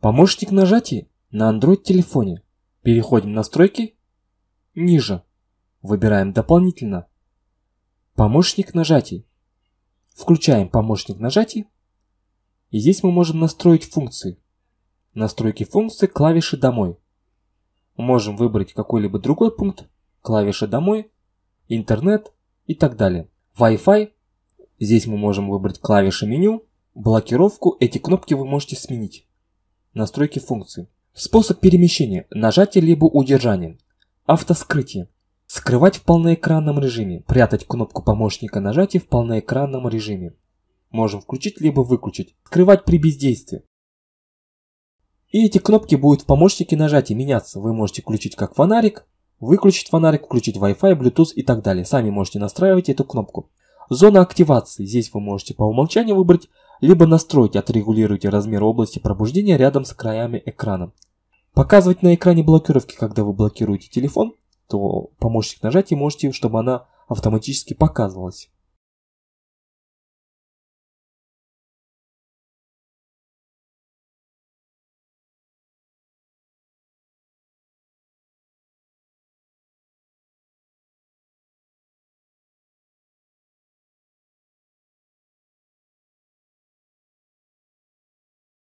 Помощник нажатий на Android телефоне. Переходим в настройки. Ниже. Выбираем дополнительно. Помощник нажатий. Включаем помощник нажатий. И здесь мы можем настроить функции. Настройки функции клавиши «Домой». Можем выбрать какой-либо другой пункт, клавиши «Домой», «Интернет» и так далее. Wi-Fi. Здесь мы можем выбрать клавиши «Меню», блокировку. Эти кнопки вы можете сменить. Настройки функции Способ перемещения. Нажатие либо удержание. Автоскрытие. Скрывать в полноэкранном режиме. Прятать кнопку помощника нажатия в полноэкранном режиме. Можем включить либо выключить. Скрывать при бездействии. И эти кнопки будут в помощнике нажатия меняться. Вы можете включить как фонарик, выключить фонарик, включить Wi-Fi, Bluetooth и так далее. Сами можете настраивать эту кнопку. Зона активации. Здесь вы можете по умолчанию выбрать либо настройте, отрегулируйте размер области пробуждения рядом с краями экрана. Показывать на экране блокировки, когда вы блокируете телефон, то помощник нажатия можете, чтобы она автоматически показывалась.